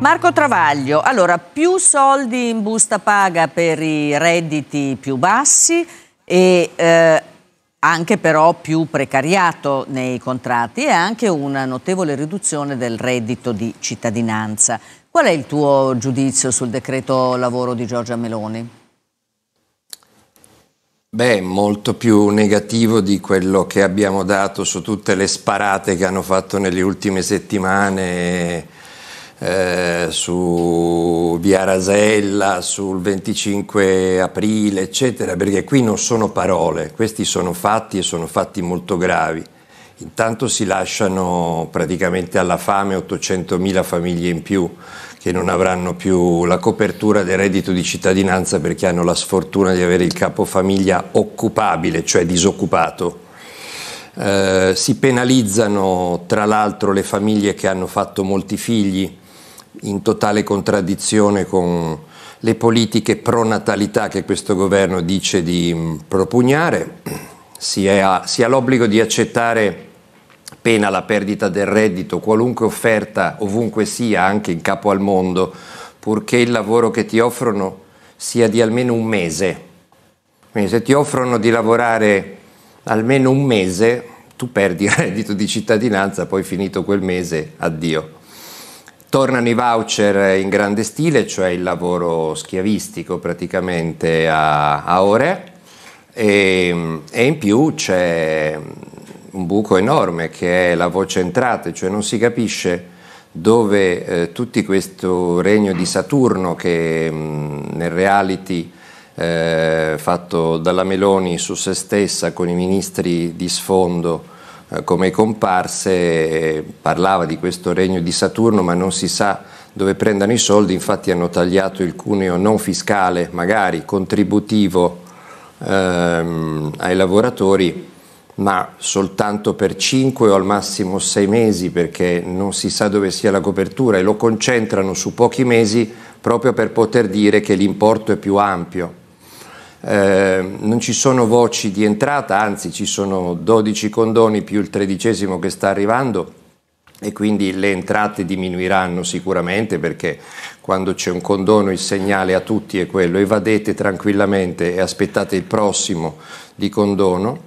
Marco Travaglio, allora più soldi in busta paga per i redditi più bassi e eh, anche però più precariato nei contratti e anche una notevole riduzione del reddito di cittadinanza. Qual è il tuo giudizio sul decreto lavoro di Giorgia Meloni? Beh, molto più negativo di quello che abbiamo dato su tutte le sparate che hanno fatto nelle ultime settimane eh, su Via Rasella, sul 25 aprile, eccetera, perché qui non sono parole, questi sono fatti e sono fatti molto gravi. Intanto si lasciano praticamente alla fame 800.000 famiglie in più che non avranno più la copertura del reddito di cittadinanza perché hanno la sfortuna di avere il capofamiglia occupabile, cioè disoccupato. Eh, si penalizzano tra l'altro le famiglie che hanno fatto molti figli in totale contraddizione con le politiche pro-natalità che questo governo dice di mm, propugnare, si ha, l'obbligo di accettare pena la perdita del reddito, qualunque offerta ovunque sia, anche in capo al mondo, purché il lavoro che ti offrono sia di almeno un mese. Quindi se ti offrono di lavorare almeno un mese, tu perdi il reddito di cittadinanza, poi finito quel mese, addio. Tornano i voucher in grande stile, cioè il lavoro schiavistico praticamente a, a ore e, ehm, e in più c'è un buco enorme che è la voce entrate, cioè non si capisce dove eh, tutto questo regno di Saturno che mh, mm, nel reality eh, fatto dalla Meloni su se stessa con i ministri di sfondo eh, come comparse, parlava di questo regno di Saturno, ma non si sa dove prendano i soldi, infatti hanno tagliato il cuneo non fiscale, magari contributivo ehm, ai lavoratori, ma soltanto per 5 o al massimo 6 mesi perché non si sa dove sia la copertura e lo concentrano su pochi mesi proprio per poter dire che l'importo è più ampio. Eh, non ci sono voci di entrata, anzi ci sono 12 condoni più il tredicesimo che sta arrivando e quindi le entrate diminuiranno sicuramente perché quando c'è un condono il segnale a tutti è quello evadete tranquillamente e aspettate il prossimo di condono.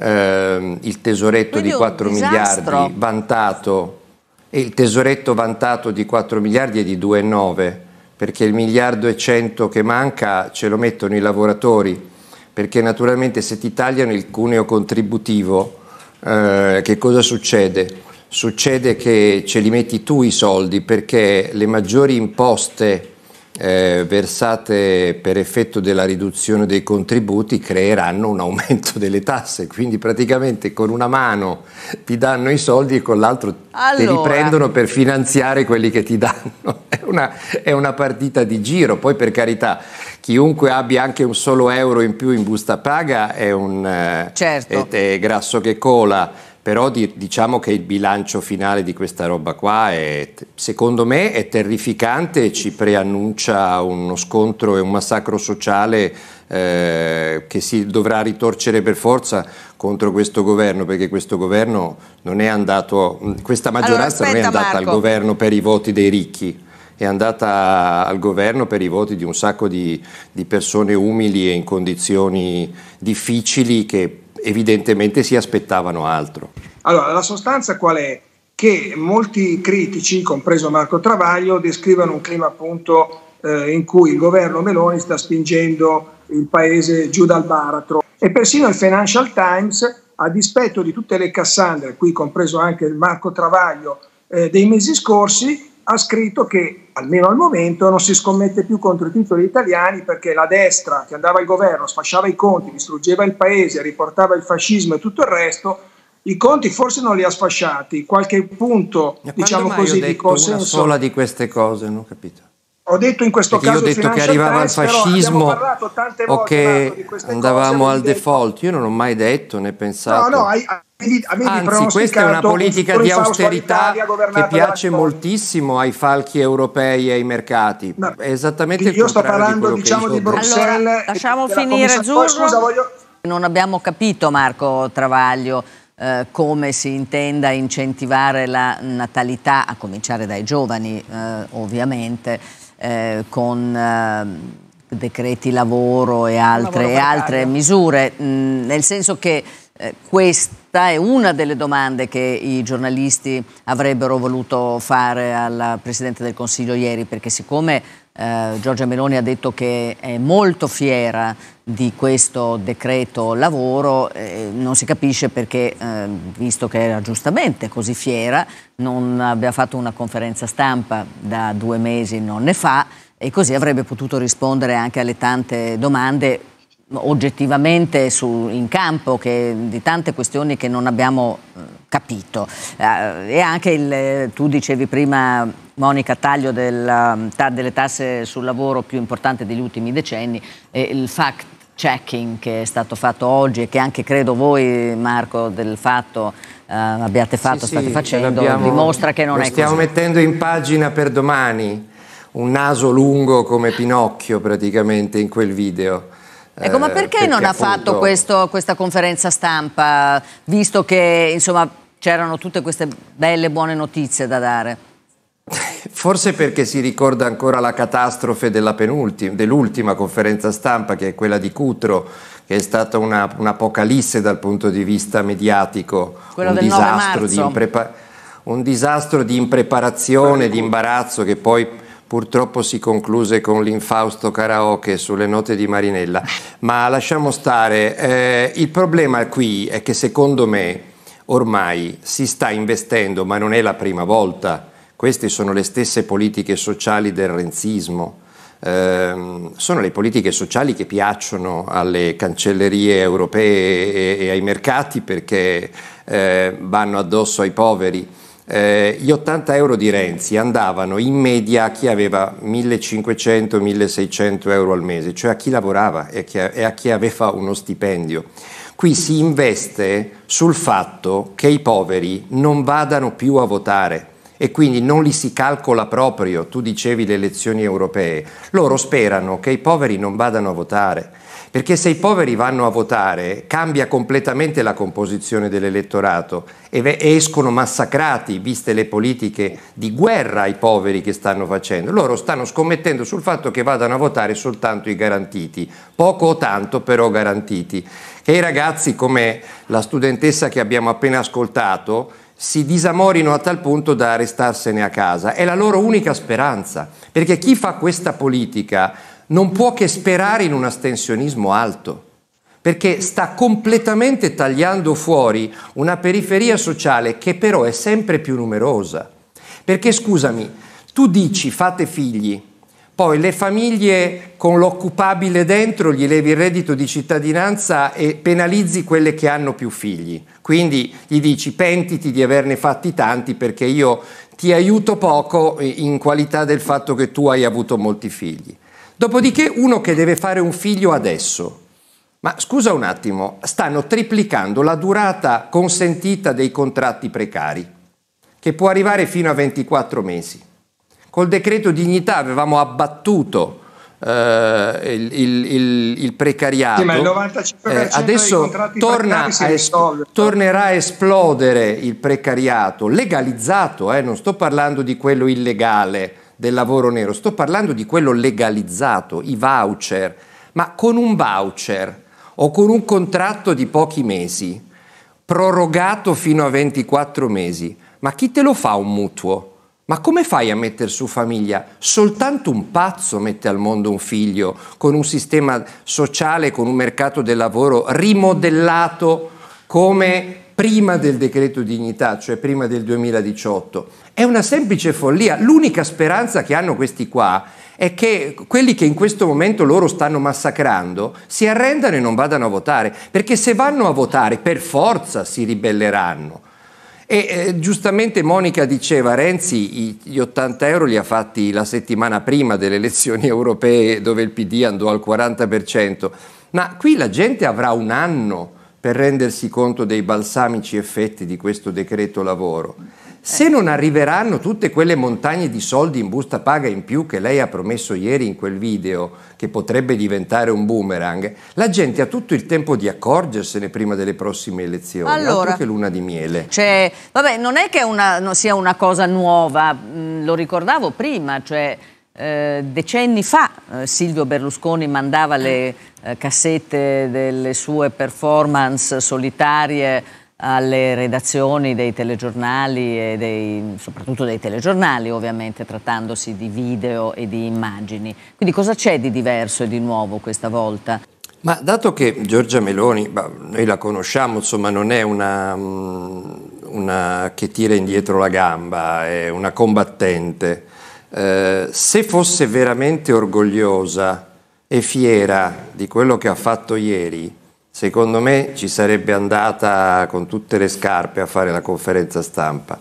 Eh, il tesoretto quindi di 4 miliardi vantato e il tesoretto vantato di 4 miliardi è di 2,9 perché il miliardo e cento che manca ce lo mettono i lavoratori, perché naturalmente se ti tagliano il cuneo contributivo, eh, che cosa succede? Succede che ce li metti tu i soldi perché le maggiori imposte eh, versate per effetto della riduzione dei contributi creeranno un aumento delle tasse, quindi praticamente con una mano ti danno i soldi e con l'altra allora. te li prendono per finanziare quelli che ti danno. È una, è una partita di giro, poi per carità chiunque abbia anche un solo euro in più in busta paga è, un, eh, certo. è, è grasso che cola però di, diciamo che il bilancio finale di questa roba qua è, secondo me è terrificante e ci preannuncia uno scontro e un massacro sociale eh, che si dovrà ritorcere per forza contro questo governo perché questo governo non è andato questa maggioranza allora, aspetta, non è andata Marco. al governo per i voti dei ricchi è andata al governo per i voti di un sacco di, di persone umili e in condizioni difficili che evidentemente si aspettavano altro. Allora, la sostanza qual è? Che molti critici, compreso Marco Travaglio, descrivono un clima appunto eh, in cui il governo Meloni sta spingendo il paese giù dal baratro e persino il Financial Times, a dispetto di tutte le Cassandre, qui compreso anche Marco Travaglio, eh, dei mesi scorsi, ha scritto che almeno al momento non si scommette più contro i titoli italiani perché la destra che andava al governo, sfasciava i conti, distruggeva il paese, riportava il fascismo e tutto il resto, i conti forse non li ha sfasciati, qualche punto, diciamo così, di consenso. Una sola di queste cose, non ho capito ho detto in questo perché caso io ho detto che arrivava il fascismo o che andavamo cose, al default io non ho mai detto né pensato no, no, hai, avevi, avevi anzi questa è una politica un di austerità che piace moltissimo ai falchi europei e ai mercati no, è esattamente io sto parlando diciamo, di diciamo di Bruxelles allora, lasciamo finire Zurro voglio non abbiamo capito Marco Travaglio eh, come si intenda incentivare la natalità, a cominciare dai giovani eh, ovviamente, eh, con eh, decreti lavoro e altre, lavoro e altre misure, mh, mm, nel senso che eh, questa è una delle domande che i giornalisti avrebbero voluto fare al Presidente del Consiglio ieri, perché siccome eh, Giorgia Meloni ha detto che è molto fiera di questo decreto lavoro, eh, non si capisce perché, eh, visto che era giustamente così fiera, non abbia fatto una conferenza stampa da due mesi, non ne fa, e così avrebbe potuto rispondere anche alle tante domande oggettivamente su, in campo che, di tante questioni che non abbiamo eh, capito. Eh, e anche il, eh, tu dicevi prima, Monica, taglio del, delle tasse sul lavoro più importante degli ultimi decenni, e il fact checking che è stato fatto oggi e che anche credo voi, Marco, del fatto eh, abbiate fatto, sì, state sì, facendo, dimostra che non è stiamo così. Stiamo mettendo in pagina per domani un naso lungo come Pinocchio praticamente in quel video. Ecco, ma eh, perché, perché non appunto... ha fatto questo, questa conferenza stampa, visto che insomma, c'erano tutte queste belle buone notizie da dare. Forse perché si ricorda ancora la catastrofe dell'ultima conferenza stampa, che è quella di Cutro, che è stata un'apocalisse un dal punto di vista mediatico, Quello un disastro, di un disastro di impreparazione, di imbarazzo che poi purtroppo si concluse con l'infausto karaoke sulle note di Marinella. Ma lasciamo stare, eh, il problema qui è che secondo me ormai si sta investendo, ma non è la prima volta, queste sono le stesse politiche sociali del renzismo, eh, sono le politiche sociali che piacciono alle cancellerie europee e, e ai mercati perché eh, vanno addosso ai poveri eh, gli 80 euro di Renzi andavano in media a chi aveva 1500-1600 euro al mese, cioè a chi lavorava e chi, e a chi aveva uno stipendio. Qui si investe sul fatto che i poveri non vadano più a votare e quindi non li si calcola proprio, tu dicevi le elezioni europee, loro sperano che i poveri non vadano a votare perché se i poveri vanno a votare cambia completamente la composizione dell'elettorato e escono massacrati, viste le politiche di guerra ai poveri che stanno facendo. Loro stanno scommettendo sul fatto che vadano a votare soltanto i garantiti, poco o tanto però garantiti. Che i ragazzi come la studentessa che abbiamo appena ascoltato si disamorino a tal punto da restarsene a casa. È la loro unica speranza, perché chi fa questa politica non può che sperare in un astensionismo alto, perché sta completamente tagliando fuori una periferia sociale che però è sempre più numerosa. Perché scusami, tu dici fate figli, poi le famiglie con l'occupabile dentro gli levi il reddito di cittadinanza e penalizzi quelle che hanno più figli. Quindi gli dici pentiti di averne fatti tanti perché io ti aiuto poco in qualità del fatto che tu hai avuto molti figli. Dopodiché uno che deve fare un figlio adesso. Ma scusa un attimo, stanno triplicando la durata consentita dei contratti precari, che può arrivare fino a 24 mesi. Col decreto dignità avevamo abbattuto Uh, il, il, il, il, precariato. Sì, eh, adesso torna a es- tornerà a esplodere il precariato legalizzato, eh, non sto parlando di quello illegale del lavoro nero, sto parlando di quello legalizzato, i voucher, ma con un voucher o con un contratto di pochi mesi, prorogato fino a 24 mesi, ma chi te lo fa un mutuo? Ma come fai a mettere su famiglia? Soltanto un pazzo mette al mondo un figlio con un sistema sociale, con un mercato del lavoro rimodellato come prima del decreto dignità, cioè prima del 2018. È una semplice follia. L'unica speranza che hanno questi qua è che quelli che in questo momento loro stanno massacrando si arrendano e non vadano a votare, perché se vanno a votare per forza si ribelleranno. E eh, giustamente Monica diceva Renzi i, gli 80 euro li ha fatti la settimana prima delle elezioni europee dove il PD andò al 40%, ma qui la gente avrà un anno per rendersi conto dei balsamici effetti di questo decreto lavoro. Se non arriveranno tutte quelle montagne di soldi in busta paga in più che lei ha promesso ieri in quel video, che potrebbe diventare un boomerang, la gente ha tutto il tempo di accorgersene prima delle prossime elezioni, allora, altro che luna di miele. Cioè, vabbè, non è che una, sia una cosa nuova, mm, lo ricordavo prima, cioè eh, decenni fa eh, Silvio Berlusconi mandava le eh, cassette delle sue performance solitarie alle redazioni dei telegiornali e dei, soprattutto dei telegiornali ovviamente trattandosi di video e di immagini. Quindi cosa c'è di diverso e di nuovo questa volta? Ma dato che Giorgia Meloni, bah, noi la conosciamo, insomma non è una, mm, una, che tira indietro la gamba, è una combattente, eh, se fosse veramente orgogliosa e fiera di quello che ha fatto ieri, secondo me ci sarebbe andata con tutte le scarpe a fare la conferenza stampa.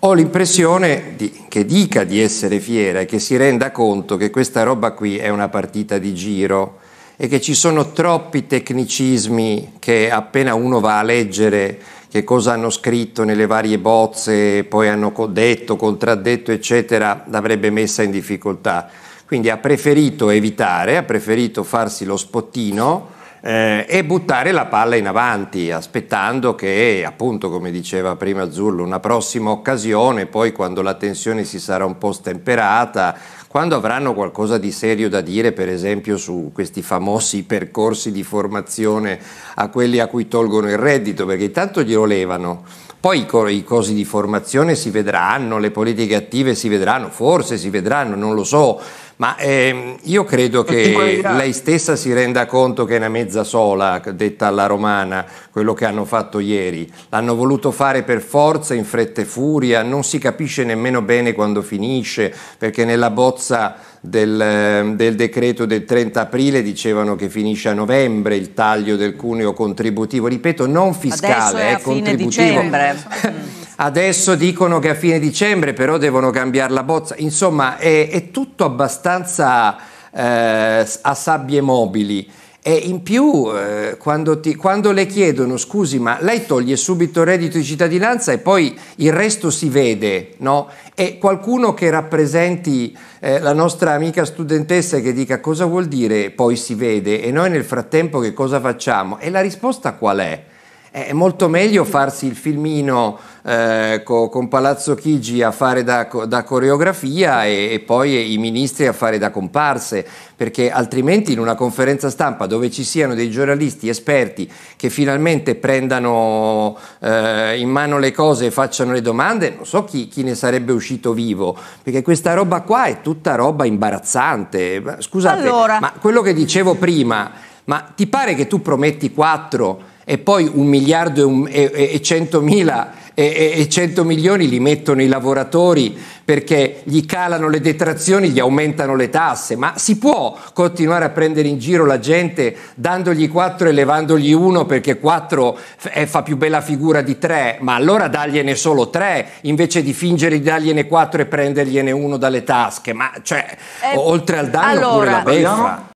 Ho l'impressione di, che dica di essere fiera e che si renda conto che questa roba qui è una partita di giro e che ci sono troppi tecnicismi che appena uno va a leggere che cosa hanno scritto nelle varie bozze, poi hanno detto, contraddetto, eccetera, l'avrebbe messa in difficoltà. Quindi ha preferito evitare, ha preferito farsi lo spottino eh, e buttare la palla in avanti, aspettando che, appunto, come diceva prima Zullo, una prossima occasione, poi quando la tensione si sarà un po' stemperata, quando avranno qualcosa di serio da dire, per esempio, su questi famosi percorsi di formazione a quelli a cui tolgono il reddito, perché intanto glielo levano. Poi i corsi di formazione si vedranno, le politiche attive si vedranno, forse si vedranno, non lo so ma ehm, io credo che lei stessa si renda conto che è una mezza sola, detta alla romana, quello che hanno fatto ieri. L'hanno voluto fare per forza, in fretta e furia, non si capisce nemmeno bene quando finisce, perché nella bozza del, ehm, del, decreto del 30 aprile dicevano che finisce a novembre il taglio del cuneo contributivo, ripeto non fiscale, Adesso è, eh, contributivo. Dicembre. Mm adesso dicono che a fine dicembre però devono cambiare la bozza, insomma è, è tutto abbastanza eh, a sabbie mobili. E in più, eh, quando, ti, quando, le chiedono, scusi, ma lei toglie subito il reddito di cittadinanza e poi il resto si vede, no? E qualcuno che rappresenti eh, la nostra amica studentessa che dica cosa vuol dire poi si vede e noi nel frattempo che cosa facciamo? E la risposta qual è? È molto meglio farsi il filmino eh, con Palazzo Chigi a fare da, da coreografia e, e, poi i ministri a fare da comparse, perché altrimenti in una conferenza stampa dove ci siano dei giornalisti esperti che finalmente prendano eh, in mano le cose e facciano le domande, non so chi, chi, ne sarebbe uscito vivo, perché questa roba qua è tutta roba imbarazzante. Scusate, allora... ma quello che dicevo prima, ma ti pare che tu prometti 4 e poi un miliardo e, un, e, e centomila e, e, 100 milioni li mettono i lavoratori perché gli calano le detrazioni, gli aumentano le tasse, ma si può continuare a prendere in giro la gente dandogli 4 e levandogli 1 perché 4 f- eh, fa più bella figura di 3, ma allora dargliene solo 3 invece di fingere di dargliene 4 e prendergliene 1 dalle tasche, ma cioè eh, oltre al danno allora, pure la beffa.